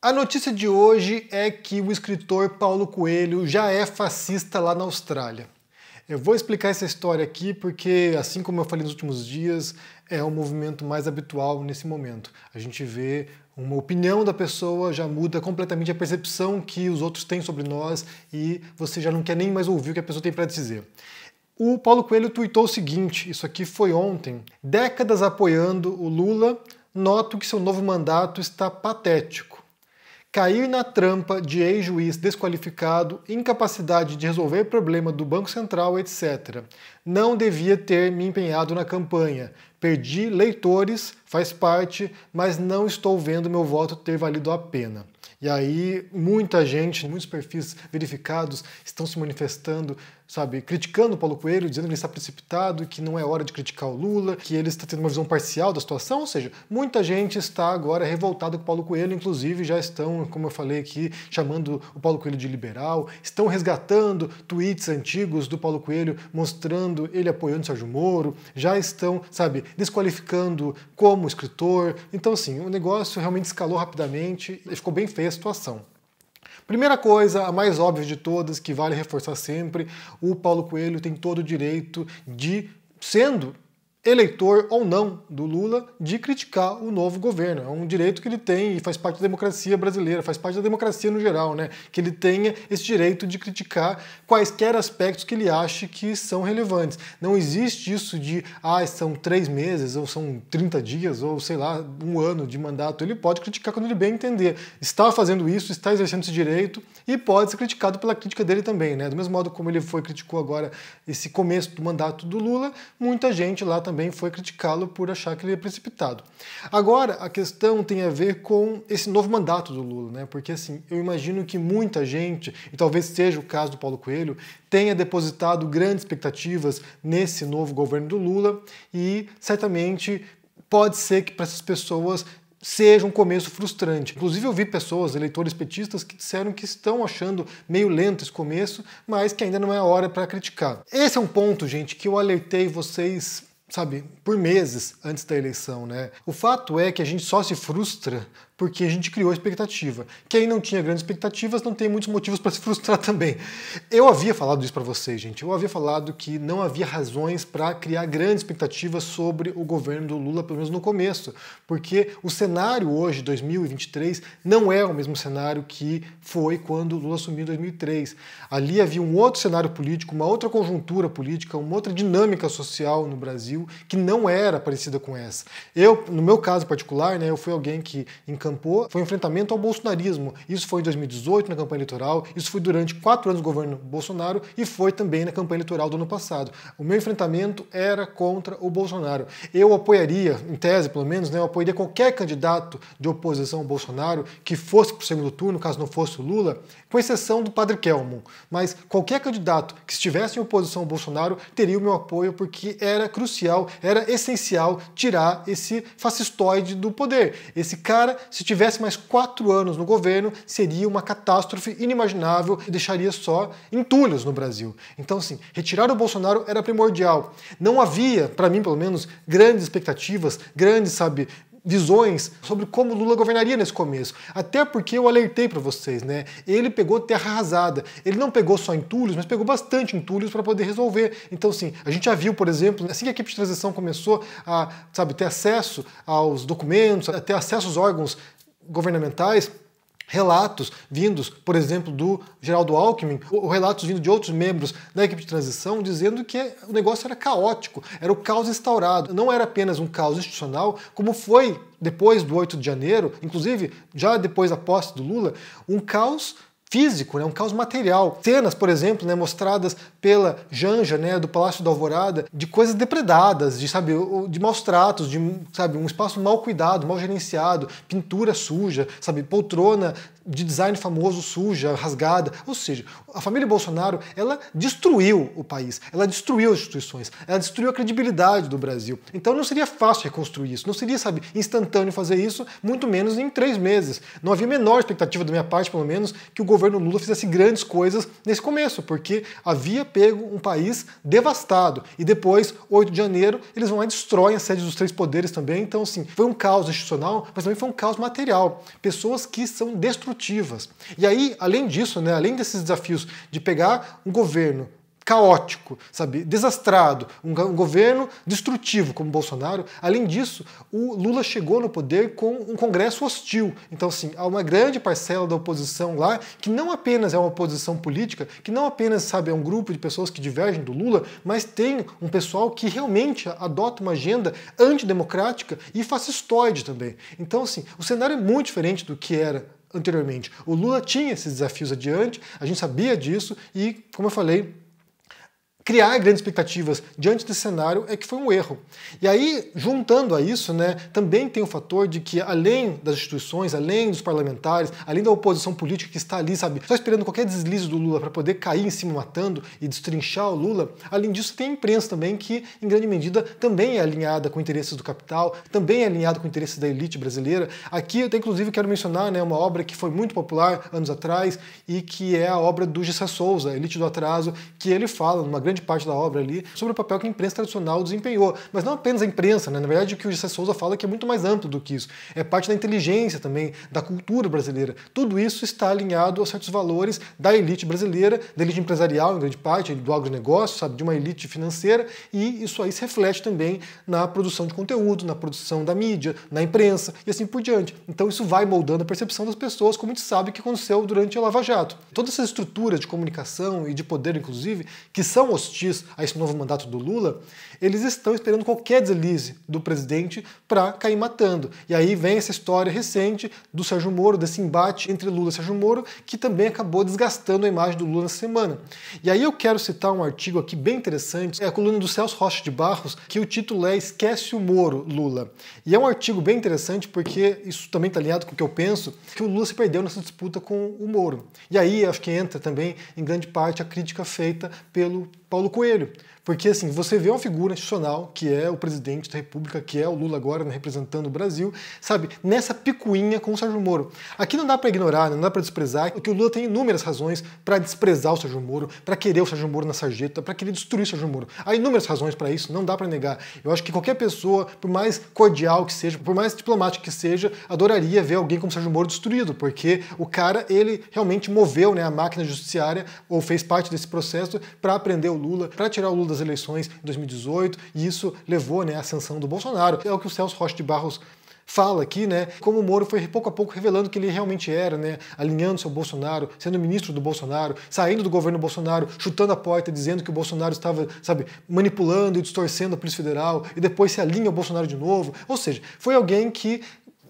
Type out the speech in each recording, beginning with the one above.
A notícia de hoje é que o escritor Paulo Coelho já é fascista lá na Austrália. Eu vou explicar essa história aqui porque, assim como eu falei nos últimos dias, é um movimento mais habitual nesse momento. A gente vê uma opinião da pessoa já muda completamente a percepção que os outros têm sobre nós e você já não quer nem mais ouvir o que a pessoa tem para dizer. O Paulo Coelho tuitou o seguinte, isso aqui foi ontem, décadas apoiando o Lula, noto que seu novo mandato está patético Cair na trampa de ex-juiz desqualificado, incapacidade de resolver problema do Banco Central, etc. Não devia ter me empenhado na campanha. Perdi leitores, faz parte, mas não estou vendo meu voto ter valido a pena. E aí, muita gente, muitos perfis verificados estão se manifestando sabe, criticando Paulo Coelho, dizendo que ele está precipitado, que não é hora de criticar o Lula, que ele está tendo uma visão parcial da situação, ou seja, muita gente está agora revoltada com Paulo Coelho, inclusive já estão, como eu falei aqui, chamando o Paulo Coelho de liberal, estão resgatando tweets antigos do Paulo Coelho mostrando ele apoiando o Sérgio Moro, já estão, sabe, desqualificando como escritor. Então, assim, o negócio realmente escalou rapidamente e ficou bem feia a situação. Primeira coisa, a mais óbvia de todas, que vale reforçar sempre, o Paulo Coelho tem todo o direito de, sendo eleitor ou não do Lula de criticar o novo governo. É um direito que ele tem e faz parte da democracia brasileira, faz parte da democracia no geral, né? Que ele tenha esse direito de criticar quaisquer aspectos que ele ache que são relevantes. Não existe isso de, ah, são três meses, ou são 30 dias, ou sei lá, um ano de mandato. Ele pode criticar quando ele bem entender. Está fazendo isso, está exercendo esse direito e pode ser criticado pela crítica dele também, né? Do mesmo modo como ele foi criticou agora esse começo do mandato do Lula, muita gente lá também também foi criticá-lo por achar que ele é precipitado. Agora, a questão tem a ver com esse novo mandato do Lula, né? Porque assim, eu imagino que muita gente, e talvez seja o caso do Paulo Coelho, tenha depositado grandes expectativas nesse novo governo do Lula e certamente pode ser que para essas pessoas seja um começo frustrante. Inclusive, eu vi pessoas, eleitores petistas, que disseram que estão achando meio lento esse começo, mas que ainda não é a hora para criticar. Esse é um ponto, gente, que eu alertei vocês sabe, por meses antes da eleição, né? O fato é que a gente só se frustra porque a gente criou expectativa. Quem não tinha grandes expectativas não tem muitos motivos para se frustrar também. Eu havia falado isso para vocês, gente. Eu havia falado que não havia razões para criar grandes expectativas sobre o governo do Lula, pelo menos no começo, porque o cenário hoje, 2023, não é o mesmo cenário que foi quando Lula assumiu em 2003. Ali havia um outro cenário político, uma outra conjuntura política, uma outra dinâmica social no Brasil que não era parecida com essa. Eu, no meu caso particular, né, eu fui alguém que encantou encampou foi o enfrentamento ao bolsonarismo. Isso foi em 2018, na campanha eleitoral, isso foi durante quatro anos do governo Bolsonaro e foi também na campanha eleitoral do ano passado. O meu enfrentamento era contra o Bolsonaro. Eu apoiaria, em tese pelo menos, né, eu apoiaria qualquer candidato de oposição ao Bolsonaro que fosse para o segundo turno, caso não fosse o Lula, com exceção do padre Kelmon. Mas qualquer candidato que estivesse em oposição ao Bolsonaro teria o meu apoio porque era crucial, era essencial tirar esse fascistoide do poder. Esse cara se tivesse mais quatro anos no governo, seria uma catástrofe inimaginável e deixaria só entulhos no Brasil. Então, sim, retirar o Bolsonaro era primordial. Não havia, para mim pelo menos, grandes expectativas, grandes, sabe, visões sobre como Lula governaria nesse começo. Até porque eu alertei para vocês, né? Ele pegou terra arrasada. Ele não pegou só entulhos, mas pegou bastante entulhos para poder resolver. Então, sim, a gente já viu, por exemplo, assim que a equipe de transição começou a, sabe, ter acesso aos documentos, a ter acesso aos órgãos governamentais, relatos vindos, por exemplo, do Geraldo Alckmin, ou relatos vindos de outros membros da equipe de transição, dizendo que o negócio era caótico, era o caos instaurado. Não era apenas um caos institucional, como foi depois do 8 de janeiro, inclusive já depois da posse do Lula, um caos físico, né, um caos material. Cenas, por exemplo, né, mostradas pela Janja, né, do Palácio da Alvorada, de coisas depredadas, de sabe, de maus tratos, de sabe, um espaço mal cuidado, mal gerenciado, pintura suja, sabe, poltrona de design famoso suja, rasgada. Ou seja, a família Bolsonaro, ela destruiu o país, ela destruiu as instituições, ela destruiu a credibilidade do Brasil. Então não seria fácil reconstruir isso, não seria, sabe, instantâneo fazer isso, muito menos em três meses. Não havia menor expectativa da minha parte, pelo menos, que o governo Lula fizesse grandes coisas nesse começo, porque havia pego um país devastado. E depois, 8 de janeiro, eles vão lá e destroem a sede dos três poderes também. Então, assim, foi um caos institucional, mas também foi um caos material. Pessoas que são destrutivas. E aí, além disso, né, além desses desafios de pegar um governo caótico, sabe, desastrado, um, um, governo destrutivo como Bolsonaro. Além disso, o Lula chegou no poder com um congresso hostil. Então, sim, há uma grande parcela da oposição lá que não apenas é uma oposição política, que não apenas, sabe, é um grupo de pessoas que divergem do Lula, mas tem um pessoal que realmente adota uma agenda antidemocrática e fascistoide também. Então, assim, o cenário é muito diferente do que era anteriormente. O Lula tinha esses desafios adiante, a gente sabia disso e, como eu falei, criar grandes expectativas diante desse cenário é que foi um erro. E aí, juntando a isso, né, também tem o fator de que, além das instituições, além dos parlamentares, além da oposição política que está ali, sabe, só esperando qualquer deslize do Lula para poder cair em cima matando e destrinchar o Lula, além disso, tem a imprensa também que, em grande medida, também é alinhada com interesses do capital, também é alinhada com interesses da elite brasileira. Aqui, eu até, inclusive, quero mencionar né, uma obra que foi muito popular anos atrás e que é a obra do Gessé Souza, Elite do Atraso, que ele fala numa grande grande parte da obra ali, sobre o papel que a imprensa tradicional desempenhou. Mas não apenas a imprensa, né? na verdade o que o José Souza fala é que é muito mais amplo do que isso. É parte da inteligência também, da cultura brasileira. Tudo isso está alinhado a certos valores da elite brasileira, da elite empresarial em grande parte, do agronegócio, sabe, de uma elite financeira, e isso aí se reflete também na produção de conteúdo, na produção da mídia, na imprensa e assim por diante. Então isso vai moldando a percepção das pessoas, como a gente sabe que aconteceu durante a Lava Jato todas essas estruturas de comunicação e de poder, inclusive, que são hostis a esse novo mandato do Lula, eles estão esperando qualquer deslize do presidente para cair matando. E aí vem essa história recente do Sérgio Moro, desse embate entre Lula e Sérgio Moro, que também acabou desgastando a imagem do Lula na semana. E aí eu quero citar um artigo aqui bem interessante, é a coluna do Celso Rocha de Barros, que o título é Esquece o Moro, Lula. E é um artigo bem interessante porque isso também está alinhado com o que eu penso, que o Lula se perdeu nessa disputa com o Moro. E aí acho que entra também, em grande parte, a crítica feita pelo Paulo Coelho. Porque assim, você vê uma figura institucional, que é o presidente da República, que é o Lula agora né, representando o Brasil, sabe, nessa picuinha com o Sérgio Moro. Aqui não dá para ignorar, não dá para desprezar, que o Lula tem inúmeras razões para desprezar o Sérgio Moro, para querer o Sérgio Moro na sarjeta, para querer destruir o Sérgio Moro. Há inúmeras razões para isso, não dá para negar. Eu acho que qualquer pessoa, por mais cordial que seja, por mais diplomático que seja, adoraria ver alguém como Sérgio Moro destruído, porque o cara, ele realmente moveu né, a máquina judiciária, ou fez parte desse processo, para prender o Lula, para tirar o Lula das eleições em 2018, e isso levou né, à ascensão do Bolsonaro. É o que o Celso Rocha de Barros fala aqui, né, como o Moro foi pouco a pouco revelando que ele realmente era, né, alinhando-se ao Bolsonaro, sendo ministro do Bolsonaro, saindo do governo Bolsonaro, chutando a porta, dizendo que o Bolsonaro estava, sabe, manipulando e distorcendo a Polícia Federal, e depois se alinha ao Bolsonaro de novo. Ou seja, foi alguém que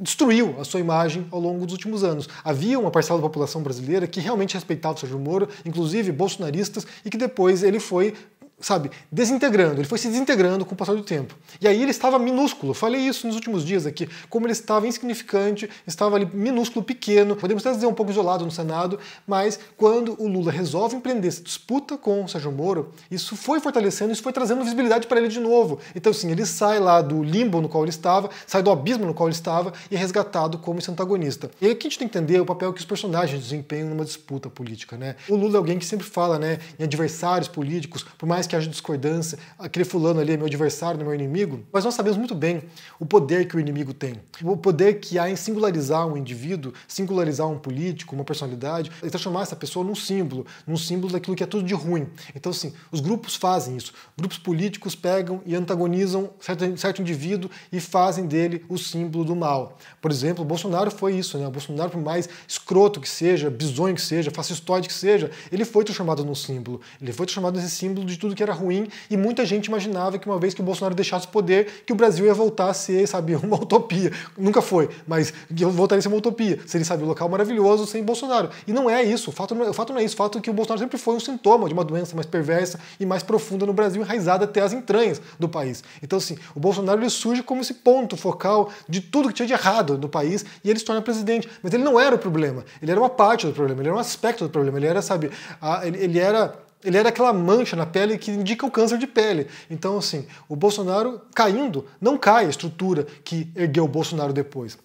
destruiu a sua imagem ao longo dos últimos anos. Havia uma parcela da população brasileira que realmente respeitava o Sérgio Moro, inclusive bolsonaristas, e que depois ele foi sabe, desintegrando, ele foi se desintegrando com o passar do tempo. E aí ele estava minúsculo, falei isso nos últimos dias aqui, como ele estava insignificante, estava ali minúsculo, pequeno, podemos até dizer um pouco isolado no Senado, mas quando o Lula resolve empreender essa disputa com o Sérgio Moro, isso foi fortalecendo, isso foi trazendo visibilidade para ele de novo. Então, assim, ele sai lá do limbo no qual ele estava, sai do abismo no qual ele estava e é resgatado como esse antagonista. E aqui a gente tem que entender o papel que os personagens desempenham numa disputa política, né? O Lula é alguém que sempre fala, né, em adversários políticos, por mais que haja discordância, aquele fulano ali é meu adversário, é meu inimigo, mas nós sabemos muito bem o poder que o inimigo tem, o poder que há em singularizar um indivíduo, singularizar um político, uma personalidade, e transformar essa pessoa num símbolo, num símbolo daquilo que é tudo de ruim. Então, assim, os grupos fazem isso. Grupos políticos pegam e antagonizam certo, certo indivíduo e fazem dele o símbolo do mal. Por exemplo, Bolsonaro foi isso, né? O Bolsonaro, por mais escroto que seja, bizonho que seja, fascistóide que seja, ele foi transformado num símbolo. Ele foi transformado nesse símbolo de tudo que que era ruim e muita gente imaginava que uma vez que o Bolsonaro deixasse o poder, que o Brasil ia voltar a ser, sabe, uma utopia. Nunca foi, mas voltaria a ser uma utopia. Seria, sabe, um local maravilhoso sem Bolsonaro. E não é isso. O fato não é, o fato não é isso. O fato é que o Bolsonaro sempre foi um sintoma de uma doença mais perversa e mais profunda no Brasil, enraizada até as entranhas do país. Então, assim, o Bolsonaro ele surge como esse ponto focal de tudo que tinha de errado no país e ele se torna presidente. Mas ele não era o problema. Ele era uma parte do problema. Ele era um aspecto do problema. Ele era, sabe, a, ele, ele era ele era aquela mancha na pele que indica o câncer de pele. Então, assim, o Bolsonaro caindo, não cai a estrutura que ergueu o Bolsonaro depois.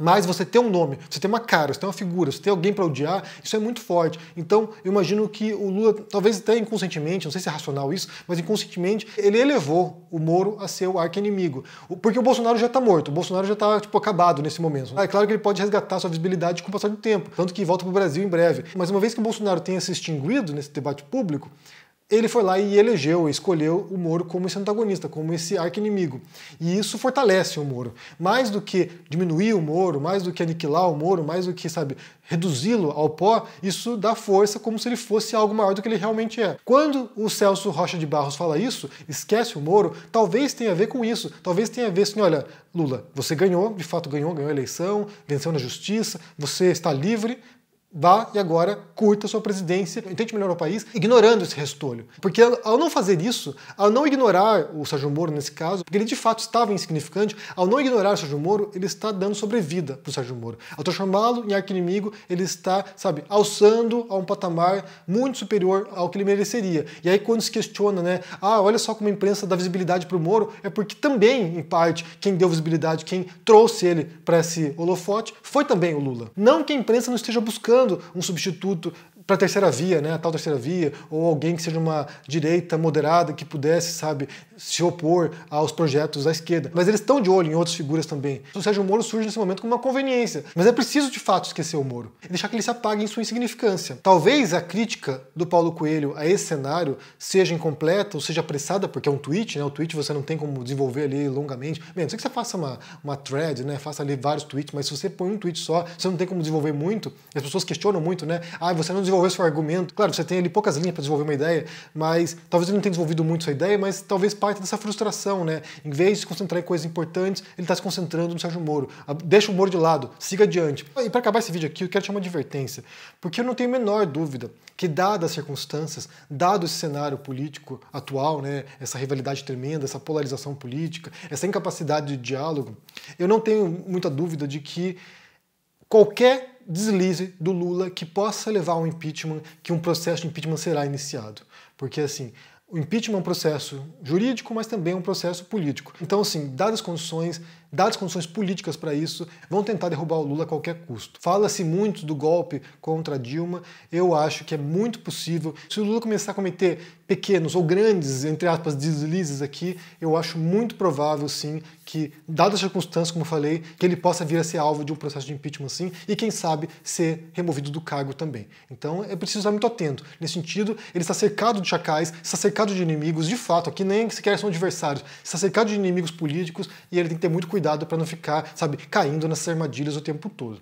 Mas você ter um nome, você ter uma cara, você ter uma figura, você ter alguém para odiar, isso é muito forte. Então, eu imagino que o Lula, talvez até inconscientemente, não sei se é racional isso, mas inconscientemente, ele elevou o Moro a ser o arqui-inimigo. Porque o Bolsonaro já está morto, o Bolsonaro já está tipo, acabado nesse momento. Né? É claro que ele pode resgatar sua visibilidade com o passar do tempo, tanto que volta para o Brasil em breve. Mas uma vez que o Bolsonaro tenha se extinguido nesse debate público, ele foi lá e elegeu, escolheu o Moro como esse antagonista, como esse arqui-inimigo. E isso fortalece o Moro. Mais do que diminuir o Moro, mais do que aniquilar o Moro, mais do que, sabe, reduzi-lo ao pó, isso dá força como se ele fosse algo maior do que ele realmente é. Quando o Celso Rocha de Barros fala isso, esquece o Moro, talvez tenha a ver com isso. Talvez tenha a ver assim, olha, Lula, você ganhou, de fato ganhou, ganhou a eleição, venceu na justiça, você está livre, Vá e agora curta sua presidência, tente melhorar o país, ignorando esse restolho. Porque ao não fazer isso, ao não ignorar o Sérgio Moro nesse caso, porque ele de fato estava insignificante, ao não ignorar o Sérgio Moro, ele está dando sobrevida para o Sérgio Moro. Ao transformá-lo em arquinimigo, ele está, sabe, alçando a um patamar muito superior ao que ele mereceria. E aí quando se questiona, né, ah, olha só como a imprensa dá visibilidade para o Moro, é porque também, em parte, quem deu visibilidade, quem trouxe ele para esse holofote, foi também o Lula. Não que a imprensa não esteja buscando procurando um substituto para a terceira via, né, a tal terceira via, ou alguém que seja uma direita moderada que pudesse, sabe, se opor aos projetos da esquerda. Mas eles estão de olho em outras figuras também. O seja, o Moro surge nesse momento como uma conveniência. Mas é preciso, de fato, esquecer o Moro e deixar que ele se apague em sua insignificância. Talvez a crítica do Paulo Coelho a esse cenário seja incompleta ou seja apressada, porque é um tweet, né? O tweet você não tem como desenvolver ali longamente. Bem, não sei que você faça uma, uma thread, né? Faça ali vários tweets, mas se você põe um tweet só, você não tem como desenvolver muito. As pessoas questionam muito, né? Ah, você não desenvolveu desenvolver seu argumento. Claro, você tem ali poucas linhas para desenvolver uma ideia, mas talvez ele não tenha desenvolvido muito sua ideia, mas talvez parte dessa frustração, né? Em vez de se concentrar em coisas importantes, ele está se concentrando no Sérgio Moro. Deixa o Moro de lado, siga adiante. E para acabar esse vídeo aqui, eu quero te dar uma advertência, porque eu não tenho a menor dúvida que, dadas as circunstâncias, dado esse cenário político atual, né? Essa rivalidade tremenda, essa polarização política, essa incapacidade de diálogo, eu não tenho muita dúvida de que qualquer deslize do Lula que possa levar ao impeachment, que um processo de impeachment será iniciado. Porque assim, o impeachment é um processo jurídico, mas também é um processo político. Então, assim, dadas as condições, dadas as condições políticas para isso, vão tentar derrubar o Lula a qualquer custo. Fala-se muito do golpe contra Dilma, eu acho que é muito possível. Se o Lula começar a cometer pequenos ou grandes, entre aspas, deslizes aqui, eu acho muito provável sim que, dadas as circunstâncias, como falei, que ele possa vir a ser alvo de um processo de impeachment sim, e quem sabe ser removido do cargo também. Então é preciso estar muito atento. Nesse sentido, ele está cercado de chacais, está cercado de inimigos, de fato, aqui nem sequer são adversários, está cercado de inimigos políticos e ele tem que ter muito cuidado cuidado para não ficar, sabe, caindo nessas armadilhas o tempo todo.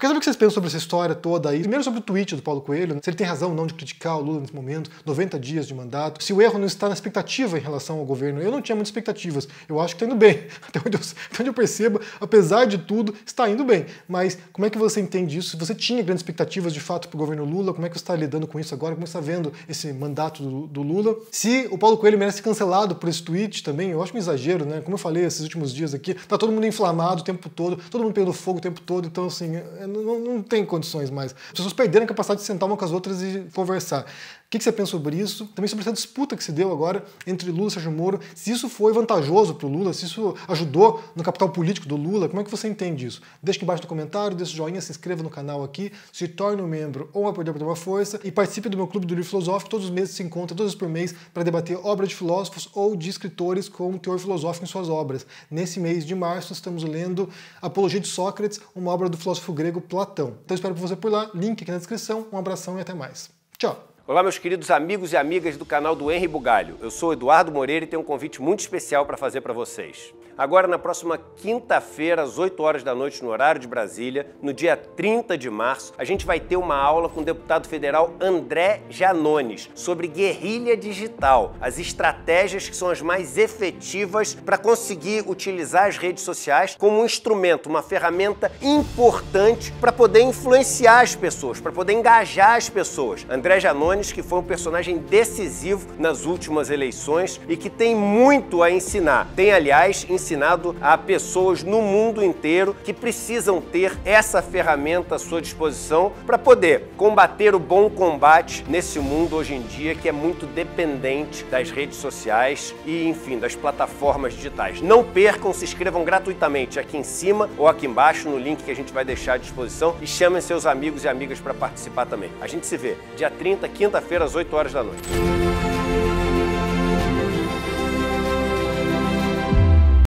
Eu quero saber o que vocês pensam sobre essa história toda aí. Primeiro sobre o tweet do Paulo Coelho, né? se ele tem razão ou não de criticar o Lula nesse momento, 90 dias de mandato, se o erro não está na expectativa em relação ao governo. Eu não tinha muitas expectativas. Eu acho que está indo bem. Até onde, eu, até onde eu percebo, apesar de tudo, está indo bem. Mas como é que você entende isso? Se você tinha grandes expectativas de fato para o governo Lula, como é que você está lidando com isso agora? Como é você está vendo esse mandato do, do Lula? Se o Paulo Coelho merece ser cancelado por esse tweet também, eu acho um exagero, né? Como eu falei esses últimos dias aqui, tá todo mundo inflamado o tempo todo, todo mundo pegando fogo o tempo todo, então assim, é, não, não tem condições mais. As pessoas perderam a capacidade de sentar uma com as outras e conversar. O que você pensa sobre isso? Também sobre essa disputa que se deu agora entre Lula e Sérgio Moro, se isso foi vantajoso para o Lula, se isso ajudou no capital político do Lula, como é que você entende isso? Deixa aqui embaixo no comentário, deixa o joinha, se inscreva no canal aqui, se torne um membro ou apoiador para uma força e participe do meu clube do livro filosófico, todos os meses se encontra, todos por mês, para debater obras de filósofos ou de escritores com teor filosófico em suas obras. Nesse mês de março estamos lendo Apologia de Sócrates, uma obra do filósofo grego Platão. Então espero por você por lá, link aqui na descrição, um abração e até mais. Tchau! Olá, meus queridos amigos e amigas do canal do Henry Bugalho. Eu sou Eduardo Moreira e tenho um convite muito especial para fazer para vocês agora na próxima quinta-feira, às 8 horas da noite, no horário de Brasília, no dia 30 de março, a gente vai ter uma aula com o deputado federal André Janones sobre guerrilha digital, as estratégias que são as mais efetivas para conseguir utilizar as redes sociais como um instrumento, uma ferramenta importante para poder influenciar as pessoas, para poder engajar as pessoas. André Janones, que foi um personagem decisivo nas últimas eleições e que tem muito a ensinar. Tem, aliás, ensinado ensinado a pessoas no mundo inteiro que precisam ter essa ferramenta à sua disposição para poder combater o bom combate nesse mundo hoje em dia que é muito dependente das redes sociais e, enfim, das plataformas digitais. Não percam, se inscrevam gratuitamente aqui em cima ou aqui embaixo no link que a gente vai deixar à disposição e chamem seus amigos e amigas para participar também. A gente se vê dia 30, quinta-feira, às 8 horas da noite.